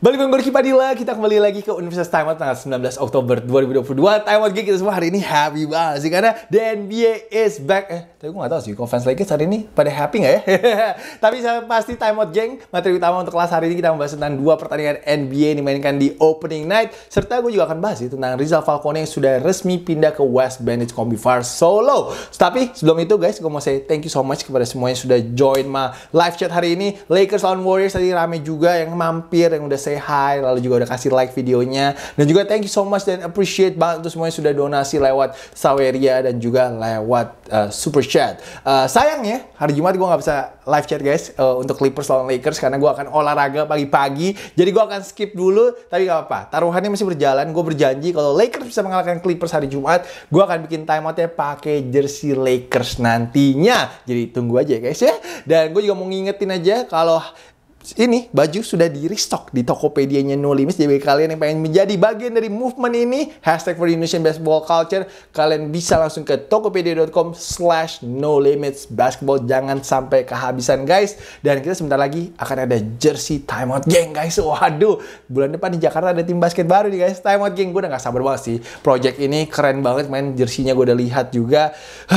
Balik member Kipadila, kita kembali lagi ke Universitas Time tanggal 19 Oktober 2022. Time Out Geek kita semua hari ini happy banget sih, karena the NBA is back. Eh, tapi gue gak tau sih, kalau fans Lakers hari ini pada happy gak ya? tapi saya pasti Time Out Gang, materi utama untuk kelas hari ini kita membahas tentang dua pertandingan NBA yang dimainkan di opening night. Serta gue juga akan bahas sih tentang Rizal Falcone yang sudah resmi pindah ke West Combi Far Solo. Tapi sebelum itu guys, gue mau say thank you so much kepada semua yang sudah join my live chat hari ini. Lakers on Warriors tadi rame juga yang mampir, yang udah say hi, lalu juga udah kasih like videonya. Dan juga thank you so much dan appreciate banget untuk semuanya sudah donasi lewat Saweria dan juga lewat uh, Super Chat. Uh, sayangnya hari Jumat gue gak bisa live chat guys uh, untuk Clippers lawan Lakers karena gue akan olahraga pagi-pagi. Jadi gue akan skip dulu, tapi gak apa-apa. Taruhannya masih berjalan. Gue berjanji kalau Lakers bisa mengalahkan Clippers hari Jumat, gue akan bikin timeoutnya pakai jersey Lakers nantinya. Jadi tunggu aja guys ya. Dan gue juga mau ngingetin aja kalau ini baju sudah di restock di Tokopedia-nya No Limits. Jadi kalian yang pengen menjadi bagian dari movement ini, hashtag for Indonesian Basketball Culture, kalian bisa langsung ke tokopedia.com slash no limits basketball. Jangan sampai kehabisan guys. Dan kita sebentar lagi akan ada jersey timeout geng guys. Waduh, bulan depan di Jakarta ada tim basket baru nih guys. Timeout geng, gue udah gak sabar banget sih. Project ini keren banget, main jersinya gue udah lihat juga.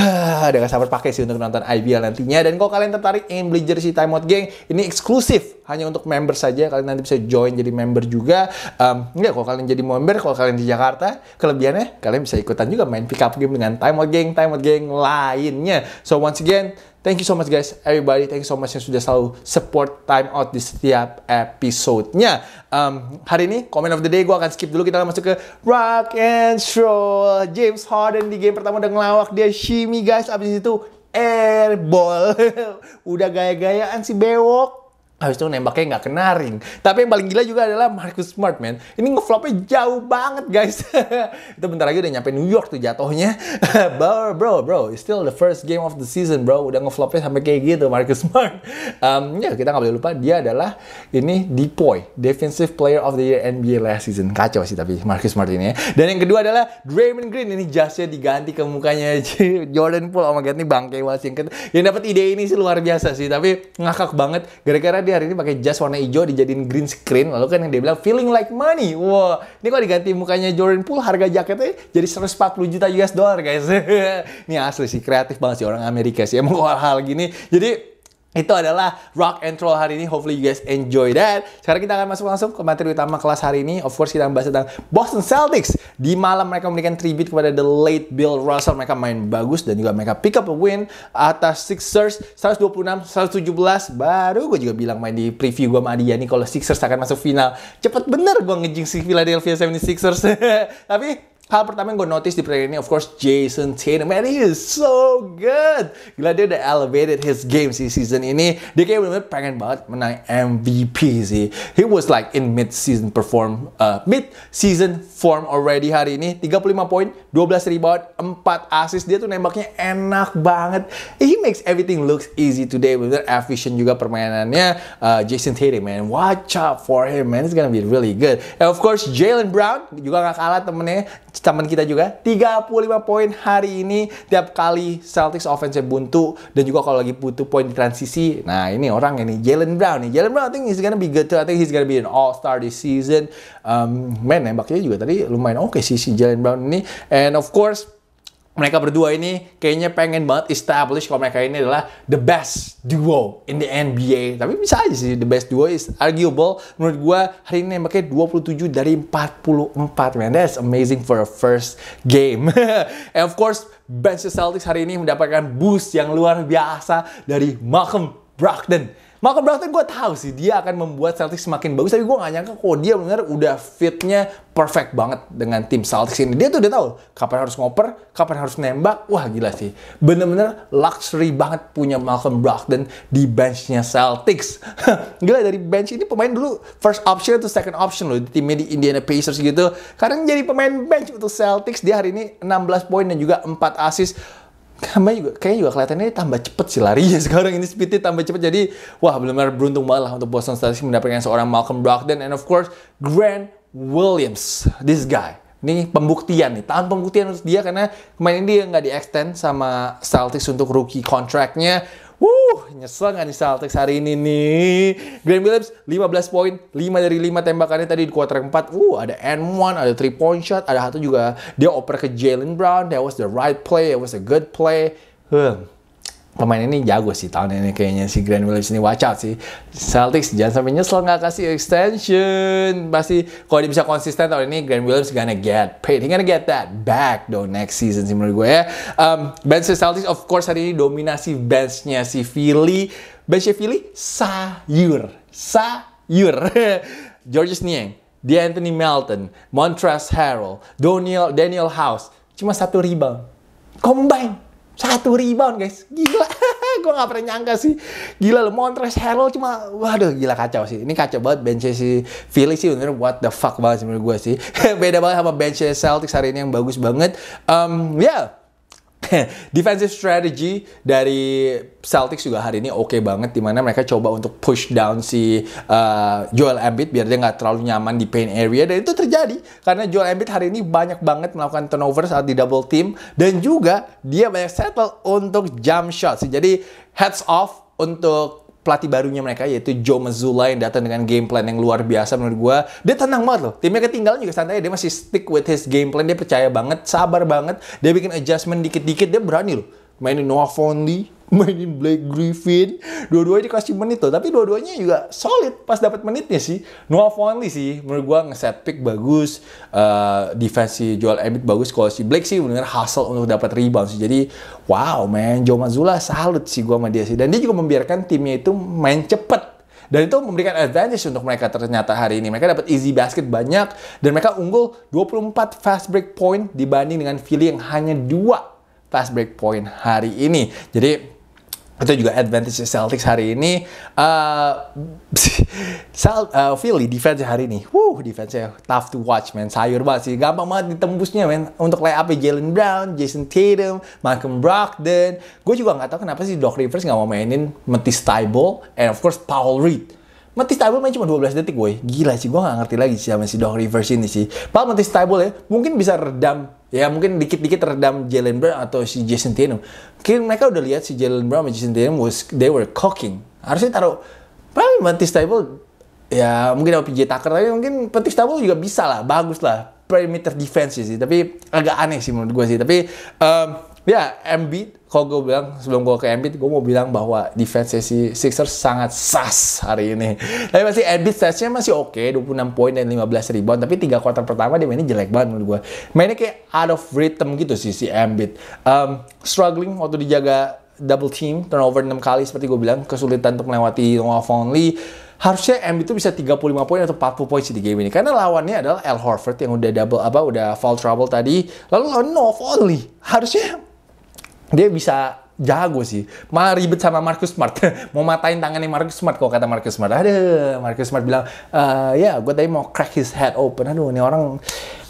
udah gak sabar pakai sih untuk nonton IBL nantinya. Dan kalau kalian tertarik ingin beli jersey timeout geng, ini eksklusif hanya untuk member saja. Kalian nanti bisa join jadi member juga. Um, enggak, kalau kalian jadi member, kalau kalian di Jakarta, kelebihannya kalian bisa ikutan juga main pick up game dengan Time Out Gang, Time Out Gang lainnya. So once again, Thank you so much guys, everybody. Thank you so much yang sudah selalu support time out di setiap episodenya. Um, hari ini comment of the day gue akan skip dulu kita masuk ke rock and roll. James Harden di game pertama udah ngelawak dia shimmy guys. Abis itu airball. udah gaya-gayaan si bewok Habis itu nembaknya nggak kena ring. Tapi yang paling gila juga adalah Marcus Smart, man. Ini ngeflopnya jauh banget, guys. itu bentar lagi udah nyampe New York tuh jatohnya. bro, bro, bro. It's still the first game of the season, bro. Udah ngeflopnya sampai kayak gitu, Marcus Smart. Um, ya, kita nggak boleh lupa, dia adalah ini Depoy. Defensive Player of the Year NBA last season. Kacau sih tapi Marcus Smart ini ya. Dan yang kedua adalah Draymond Green. Ini jasnya diganti ke mukanya Jordan Poole. Oh my God, ini bangke Yang dapat ide ini sih luar biasa sih. Tapi ngakak banget. Gara-gara dia hari ini pakai jas warna hijau dijadiin green screen. Lalu kan yang dia bilang feeling like money. Wah, wow, ini kok diganti mukanya Jordan Pool harga jaketnya jadi 140 juta US dollar guys. ini asli sih kreatif banget sih orang Amerika sih emang hal-hal gini. Jadi itu adalah rock and roll hari ini. Hopefully you guys enjoy that. Sekarang kita akan masuk langsung ke materi utama kelas hari ini. Of course kita akan bahas tentang Boston Celtics. Di malam mereka memberikan tribute kepada the late Bill Russell. Mereka main bagus dan juga mereka pick up a win atas Sixers 126-117. Baru gue juga bilang main di preview gue sama nih kalau Sixers akan masuk final. Cepet bener gue ngejing Philadelphia 76ers. Tapi Hal pertama yang gue notice di pertandingan ini, of course, Jason Tatum. Man, he is so good. Gila, dia udah elevated his game sih season ini. Dia kayak bener-bener pengen banget menang MVP sih. He was like in mid-season perform, uh, mid-season form already hari ini. 35 poin, 12 rebound, 4 assist. Dia tuh nembaknya enak banget. He makes everything looks easy today. Bener-bener efficient juga permainannya. Uh, Jason Tatum, man. Watch out for him, man. It's gonna be really good. And of course, Jalen Brown juga gak kalah temennya teman kita juga 35 poin hari ini tiap kali Celtics offense buntu dan juga kalau lagi butuh poin di transisi nah ini orang ini Jalen Brown nih Jalen Brown I think he's gonna be good too I think he's gonna be an all star this season um, man nembaknya juga tadi lumayan oke okay sih si Jalen Brown ini and of course mereka berdua ini kayaknya pengen banget establish kalau mereka ini adalah the best duo in the NBA. Tapi bisa aja sih, the best duo is arguable. Menurut gue hari ini nembaknya 27 dari 44, man. That's amazing for a first game. And of course, bench Celtics hari ini mendapatkan boost yang luar biasa dari Malcolm Brogdon. Malcolm Brogdon gue tahu sih dia akan membuat Celtics semakin bagus tapi gue gak nyangka kok dia benar udah fitnya perfect banget dengan tim Celtics ini dia tuh udah tahu kapan harus ngoper kapan harus nembak wah gila sih bener-bener luxury banget punya Malcolm Brogdon di benchnya Celtics gila dari bench ini pemain dulu first option atau second option loh di timnya di Indiana Pacers gitu karena jadi pemain bench untuk Celtics dia hari ini 16 poin dan juga 4 assist Kayaknya juga, kayaknya juga kelihatannya tambah cepet sih ya sekarang ini speednya tambah cepet jadi wah benar-benar beruntung banget lah untuk Boston Celtics mendapatkan seorang Malcolm Brogdon and of course Grant Williams this guy ini pembuktian nih tahun pembuktian untuk dia karena kemarin dia nggak di extend sama Celtics untuk rookie kontraknya Wuh, nyesel nggak nih Celtics hari ini nih. Grant Williams 15 poin, 5 dari 5 tembakannya tadi di quarter 4. Wuh, ada N1, ada 3 point shot, ada satu juga dia oper ke Jalen Brown. That was the right play, it was a good play. Huh pemain ini jago sih tahun ini kayaknya si Grand Williams ini watch out sih Celtics jangan sampai nyesel nggak kasih extension pasti kalau dia bisa konsisten tahun ini Grand Williams gonna get paid he gonna get that back though next season sih menurut gue ya um, bench Celtics of course hari ini dominasi benchnya si Philly benchnya Philly sayur sayur Georges Niang the Anthony Melton Montrezl Harrell Daniel, Daniel House cuma satu rebound combine satu rebound guys. Gila. gue gak pernah nyangka sih. Gila lo Montres Harrell cuma. Waduh gila kacau sih. Ini kacau banget bench si Philly sih. Bener what the fuck banget sih menurut gue sih. Beda banget sama bench Celtics hari ini yang bagus banget. Um, ya. Yeah defensive strategy dari Celtics juga hari ini oke okay banget dimana mereka coba untuk push down si uh, Joel Embiid biar dia nggak terlalu nyaman di paint area dan itu terjadi karena Joel Embiid hari ini banyak banget melakukan turnover saat di double team dan juga dia banyak settle untuk jump shot. Jadi heads off untuk pelatih barunya mereka yaitu Joe Mazzulla yang datang dengan game plan yang luar biasa menurut gue. Dia tenang banget loh. Timnya ketinggalan juga santai. Dia masih stick with his game plan. Dia percaya banget, sabar banget. Dia bikin adjustment dikit-dikit. Dia berani loh. Mainin Noah Fondi mainin Blake Griffin. Dua-duanya dikasih menit tuh, tapi dua-duanya juga solid pas dapat menitnya sih. Noah Vonley sih, menurut gue ngeset pick bagus, uh, defense si Embiid bagus. Kalau si Blake sih benar hustle untuk dapat rebound sih. Jadi wow man, Joe Mazzulla salut sih gue sama dia sih. Dan dia juga membiarkan timnya itu main cepet dan itu memberikan advantage untuk mereka ternyata hari ini. Mereka dapat easy basket banyak dan mereka unggul 24 fast break point dibanding dengan Philly yang hanya dua fast break point hari ini. Jadi itu juga advantage Celtics hari ini. Uh, uh, Philly defense hari ini, woo defense nya tough to watch man, sayur banget sih, gampang banget ditembusnya man. Untuk lay up ya Jalen Brown, Jason Tatum, Malcolm Brogdon. Gue juga nggak tahu kenapa sih Doc Rivers nggak mau mainin Matisse Thybulle and of course Paul Reed. Matisse Thybulle main cuma 12 detik boy, gila sih gue nggak ngerti lagi sih sama si Doc Rivers ini sih. Paul Matisse Thybulle ya, mungkin bisa redam ya mungkin dikit-dikit teredam Jalen Brown atau si Jason Tatum. Mungkin mereka udah lihat si Jalen Brown sama Jason Tatum was they were cocking. Harusnya taruh paling Mantis Table ya mungkin sama PJ Tucker tapi mungkin Mantis Table juga bisa lah, bagus lah perimeter defense sih. Tapi agak aneh sih menurut gue sih. Tapi um, ya Embiid kalau gue bilang sebelum gue ke Embiid gue mau bilang bahwa defense si Sixers sangat sas hari ini tapi masih Embiid stats-nya masih oke okay, 26 poin dan 15 rebound tapi tiga kuartal pertama dia mainnya jelek banget menurut gue mainnya kayak out of rhythm gitu sih si Embiid um, struggling waktu dijaga double team turnover 6 kali seperti gue bilang kesulitan untuk melewati Noah only. harusnya Embiid itu bisa 35 poin atau 40 poin sih di game ini karena lawannya adalah L Horford yang udah double apa udah foul trouble tadi lalu lawan Noah Only. harusnya dia bisa jago sih. Malah ribet sama Marcus Smart. mau matain tangannya Marcus Smart kalau kata Marcus Smart. Ada Marcus Smart bilang, e, ya gue tadi mau crack his head open. Aduh, ini orang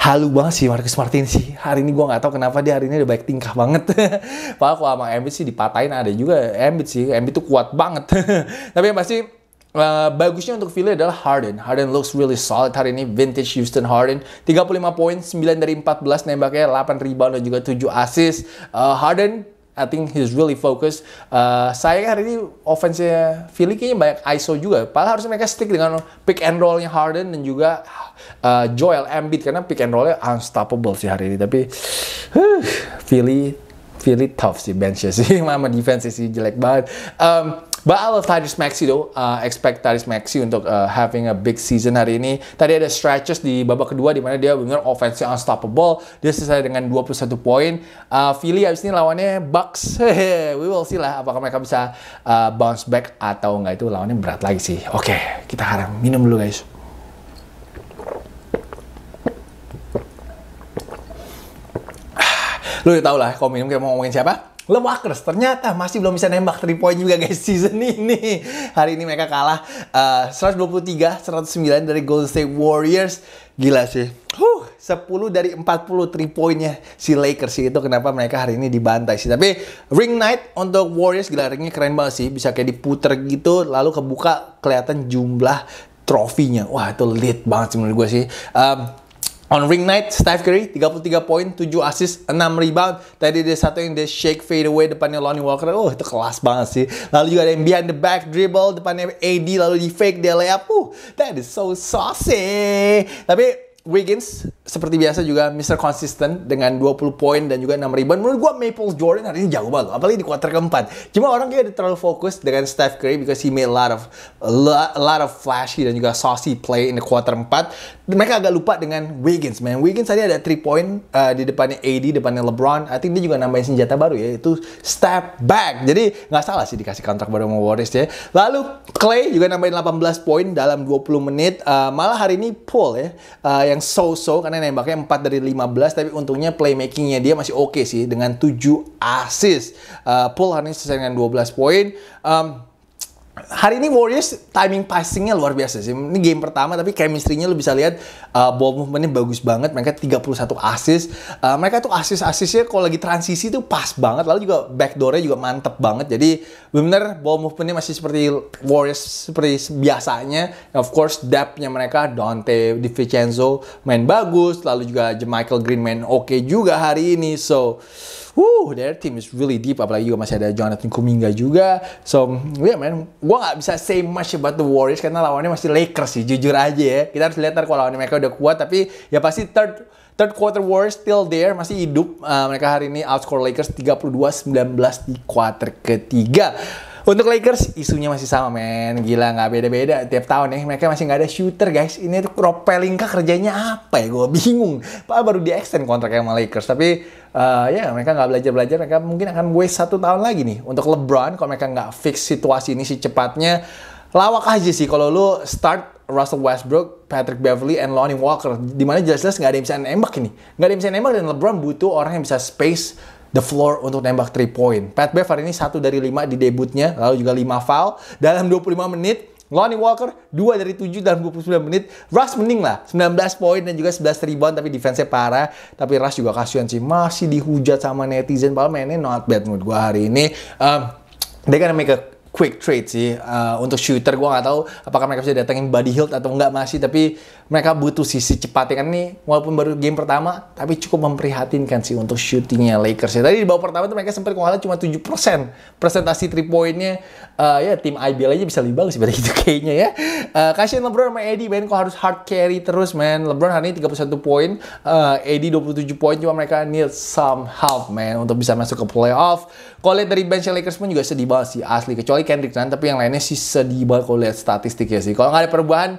halu banget sih Marcus Smart ini sih. Hari ini gue nggak tahu kenapa dia hari ini udah baik tingkah banget. Padahal kalau sama Embiid sih dipatahin ada juga Embiid sih. Embiid tuh kuat banget. Tapi yang pasti Uh, bagusnya untuk Philly adalah Harden. Harden looks really solid hari ini. Vintage Houston Harden. 35 poin, 9 dari 14 nembaknya, 8 rebound dan juga 7 assist. Uh, Harden I think he's really focused. Uh, saya kan hari ini offense-nya Philly kayaknya banyak ISO juga. Padahal harusnya mereka stick dengan pick and roll-nya Harden dan juga uh, Joel Embiid karena pick and roll-nya unstoppable sih hari ini. Tapi huh, Philly really tough sih benchnya sih sama defense sih jelek banget um, But I love Tyrese Maxey though. Uh, expect Tyrese Maxey untuk uh, having a big season hari ini. Tadi ada stretches di babak kedua di mana dia benar offense unstoppable. Dia selesai dengan 21 poin. Uh, Philly habis ini lawannya Bucks. We will see lah apakah mereka bisa uh, bounce back atau enggak itu lawannya berat lagi sih. Oke, okay, kita harap minum dulu guys. Lu udah tau lah, kalau minum kayak mau ngomongin siapa? Love ternyata masih belum bisa nembak 3 point juga guys season ini. Hari ini mereka kalah eh, uh, 123-109 dari Golden State Warriors. Gila sih. Huh, 10 dari 40 3 pointnya si Lakers sih. Itu kenapa mereka hari ini dibantai sih. Tapi ring night untuk Warriors gila ringnya keren banget sih. Bisa kayak diputer gitu lalu kebuka kelihatan jumlah trofinya. Wah itu lit banget sih menurut gue sih. Um, On ring night, Steph Curry 33 poin, 7 assist, 6 rebound. Tadi dia satu yang dia shake fade away depannya Lonnie Walker. Oh, itu kelas banget sih. Lalu juga ada yang behind the back dribble depannya AD lalu di fake dia layup. Uh, that is so saucy. Tapi Wiggins seperti biasa juga Mr. Consistent dengan 20 poin dan juga 6 rebound. Menurut gua Maple Jordan hari ini jauh banget apalagi di kuarter keempat. Cuma orang kayaknya terlalu fokus dengan Steph Curry because he made a lot of a lot of flashy dan juga saucy play in the quarter 4 mereka agak lupa dengan Wiggins, man. Wiggins tadi ada 3 point uh, di depannya AD, depannya LeBron. I think dia juga nambahin senjata baru ya, itu step back. Jadi nggak salah sih dikasih kontrak baru sama Warriors ya. Lalu Clay juga nambahin 18 poin dalam 20 menit. Uh, malah hari ini Paul ya, uh, yang so-so karena nembaknya 4 dari 15, tapi untungnya playmakingnya dia masih oke okay sih dengan 7 assist. Uh, Paul hari ini selesai dengan 12 poin. Um, hari ini Warriors timing passingnya luar biasa sih. Ini game pertama tapi chemistry-nya lo bisa lihat uh, ball movement-nya bagus banget. Mereka 31 assist. Uh, mereka tuh assist-assistnya kalau lagi transisi tuh pas banget. Lalu juga backdoor-nya juga mantep banget. Jadi benar ball movement-nya masih seperti Warriors seperti biasanya. Of course depth-nya mereka Dante DiVincenzo main bagus, lalu juga Michael Green main oke okay juga hari ini. So Wuh, their team is really deep. Apalagi juga masih ada Jonathan Kuminga juga. So, yeah man, gue gak bisa say much about the Warriors karena lawannya masih Lakers sih, jujur aja ya. Kita harus lihat ntar kalau lawannya mereka udah kuat, tapi ya pasti third Third quarter Warriors still there, masih hidup. Uh, mereka hari ini outscore Lakers 32-19 di quarter ketiga. Untuk Lakers isunya masih sama men, gila nggak beda-beda tiap tahun ya. Mereka masih nggak ada shooter guys. Ini tuh Rob Pelinka kerjanya apa ya? Gue bingung. Pak baru di extend kontraknya sama Lakers, tapi uh, ya mereka nggak belajar belajar. Mereka mungkin akan gue satu tahun lagi nih untuk LeBron kalau mereka nggak fix situasi ini sih cepatnya Lawak aja sih kalau lu start Russell Westbrook, Patrick Beverly, and Lonnie Walker. Dimana jelas-jelas nggak ada yang bisa nembak ini. Nggak ada yang bisa nembak dan LeBron butuh orang yang bisa space the floor untuk nembak 3 point. Pat Bev hari ini 1 dari 5 di debutnya, lalu juga 5 foul dalam 25 menit. Lonnie Walker 2 dari 7 dalam 29 menit. Russ mending lah, 19 poin dan juga 11 rebound tapi defense-nya parah. Tapi Russ juga kasihan sih, masih dihujat sama netizen. Padahal mainnya not bad mood gue hari ini. Um, they gonna make a quick trade sih uh, untuk shooter gue nggak tahu apakah mereka bisa datengin body hilt atau enggak masih tapi mereka butuh sisi cepatnya kan nih walaupun baru game pertama tapi cukup memprihatinkan sih untuk shootingnya Lakers ya tadi di bawah pertama tuh mereka sempat kalah cuma 7% presentasi 3 pointnya uh, eh, ya tim IBL aja bisa lebih bagus daripada itu kayaknya ya uh, kasihan LeBron sama Eddie main kok harus hard carry terus man LeBron hari ini 31 poin uh, Eddie 27 poin cuma mereka need some help man untuk bisa masuk ke playoff kalau dari bench Lakers pun juga sedih banget sih asli kecuali Kendrick Nunn tapi yang lainnya sih sedih banget kalau lihat statistiknya sih. Kalau nggak ada perubahan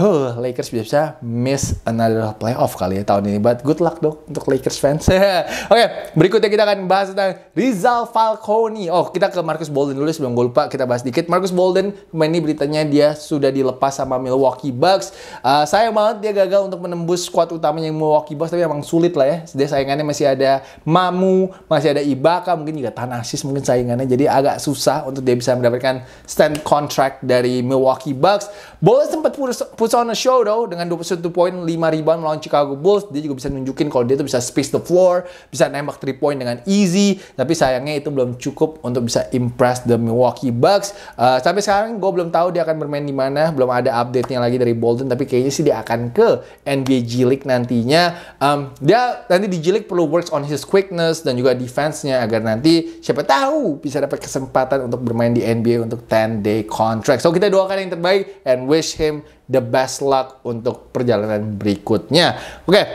huh, Lakers bisa miss another playoff kali ya tahun ini. But good luck dong untuk Lakers fans. Oke, okay, berikutnya kita akan bahas tentang Rizal Falcone. Oh, kita ke Marcus Bolden dulu sebelum gue lupa kita bahas dikit. Marcus Bolden, ini beritanya dia sudah dilepas sama Milwaukee Bucks. Uh, sayang banget dia gagal untuk menembus squad utamanya yang Milwaukee Bucks, tapi emang sulit lah ya. Dia saingannya masih ada Mamu, masih ada Ibaka, mungkin juga Tanasis mungkin saingannya. Jadi agak susah untuk dia bisa mendapatkan stand contract dari Milwaukee Bucks. Bolden sempat putus, putus puts on a show though dengan 21 poin, 5 rebound melawan Chicago Bulls. Dia juga bisa nunjukin kalau dia tuh bisa space the floor, bisa nembak 3 point dengan easy. Tapi sayangnya itu belum cukup untuk bisa impress the Milwaukee Bucks. Uh, sampai sekarang gue belum tahu dia akan bermain di mana, belum ada update-nya lagi dari Bolton. Tapi kayaknya sih dia akan ke NBA G League nantinya. Um, dia nanti di G League perlu works on his quickness dan juga defense-nya agar nanti siapa tahu bisa dapat kesempatan untuk bermain di NBA untuk 10 day contract. So kita doakan yang terbaik and wish him the best luck untuk perjalanan berikutnya. Oke, okay.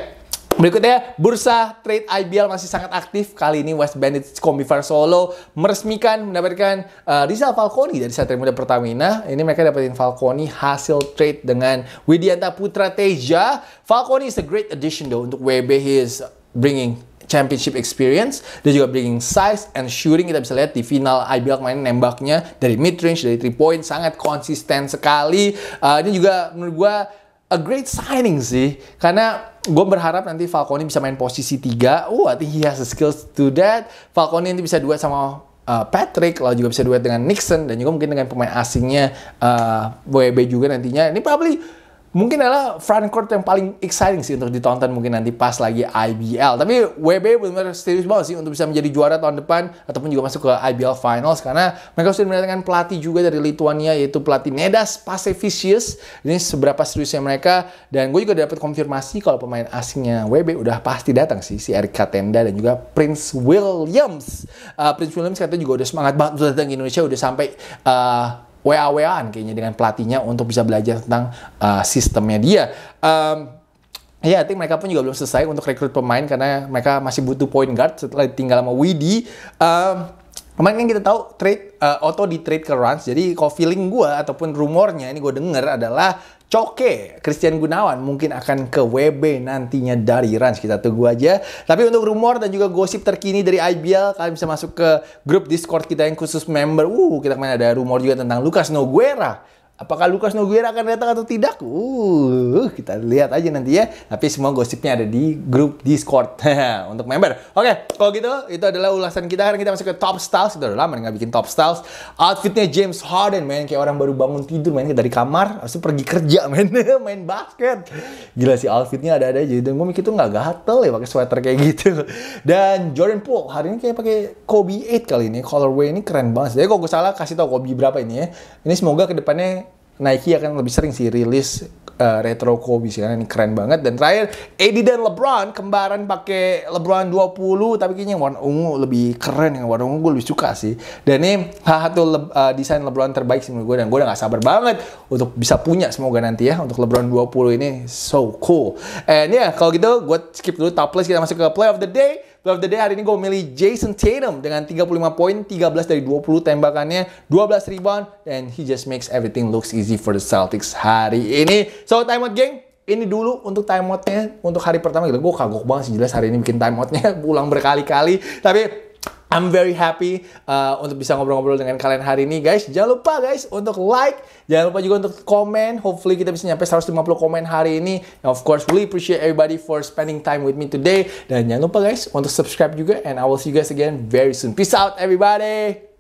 Berikutnya, bursa trade IBL masih sangat aktif. Kali ini West Bandit Far Solo meresmikan mendapatkan uh, Rizal Falconi dari Satria Muda Pertamina. Ini mereka dapetin Falconi hasil trade dengan Widianta Putra Teja. Falconi is a great addition though untuk WB. He is bringing championship experience. Dia juga bringing size and shooting. Kita bisa lihat di final IBL kemarin nembaknya dari mid range, dari three point sangat konsisten sekali. Uh, eh, ini juga menurut gue a great signing sih karena gue berharap nanti Falcone bisa main posisi tiga, oh I think he has the skills to that Falcone nanti bisa duet sama uh, Patrick lalu juga bisa duet dengan Nixon dan juga mungkin dengan pemain asingnya uh, eh, WB juga nantinya ini probably mungkin adalah court yang paling exciting sih untuk ditonton mungkin nanti pas lagi IBL. Tapi WB benar-benar serius banget sih untuk bisa menjadi juara tahun depan ataupun juga masuk ke IBL Finals karena mereka sudah mendatangkan pelatih juga dari Lithuania yaitu pelatih Nedas Pasevicius. Ini seberapa seriusnya mereka dan gue juga dapat konfirmasi kalau pemain asingnya WB udah pasti datang sih si Erika Tenda dan juga Prince Williams. Uh, Prince Williams katanya juga udah semangat banget datang ke Indonesia udah sampai uh, wa an kayaknya dengan pelatihnya untuk bisa belajar tentang uh, sistemnya dia. Um, Ya, yeah, I think mereka pun juga belum selesai untuk rekrut pemain karena mereka masih butuh point guard setelah tinggal sama Widi. Um, Kemarin kan kita tahu trade uh, eh, Otto di trade ke Rans, jadi kalau feeling gue ataupun rumornya ini gue denger adalah Coke Christian Gunawan mungkin akan ke WB nantinya dari Rans kita tunggu aja. Tapi untuk rumor dan juga gosip terkini dari IBL kalian bisa masuk ke grup Discord kita yang khusus member. Uh kita kemarin ada rumor juga tentang Lucas Noguera Apakah Lucas Nogueira akan datang atau tidak? Uh, kita lihat aja nanti ya. Tapi semua gosipnya ada di grup Discord untuk member. Oke, okay, kalau gitu itu adalah ulasan kita. Sekarang kita masuk ke Top Styles. Sudah udah lama nggak bikin Top Styles. Outfitnya James Harden, main kayak orang baru bangun tidur, main dari kamar, langsung pergi kerja, main main basket. Gila sih outfitnya ada-ada aja. Dan gue mikir tuh nggak gatel ya pakai sweater kayak gitu. Dan Jordan Poole hari ini kayak pakai Kobe 8 kali ini. Colorway ini keren banget. Jadi kalau gue salah kasih tau Kobe berapa ini ya. Ini semoga kedepannya Nike akan lebih sering sih rilis uh, retro Kobe sih karena ini keren banget dan terakhir AD dan LeBron kembaran pakai LeBron 20 tapi kayaknya yang warna ungu lebih keren yang warna ungu gue lebih suka sih dan ini salah satu le uh, desain LeBron terbaik sih menurut gue dan gue udah gak sabar banget untuk bisa punya semoga nanti ya untuk LeBron 20 ini so cool and ya yeah, kalau gitu gue skip dulu topless kita masuk ke play of the day Player of the Day hari ini gue milih Jason Tatum dengan 35 poin, 13 dari 20 tembakannya, 12 rebound, and he just makes everything looks easy for the Celtics hari ini. So, timeout geng, ini dulu untuk timeoutnya untuk hari pertama gitu. Gue kagok banget sih jelas hari ini bikin timeoutnya pulang berkali-kali. Tapi I'm very happy uh, untuk bisa ngobrol-ngobrol dengan kalian hari ini guys. Jangan lupa guys untuk like, jangan lupa juga untuk komen. Hopefully kita bisa nyampe 150 komen hari ini. And of course, really appreciate everybody for spending time with me today. Dan jangan lupa guys untuk subscribe juga and I will see you guys again very soon. Peace out everybody.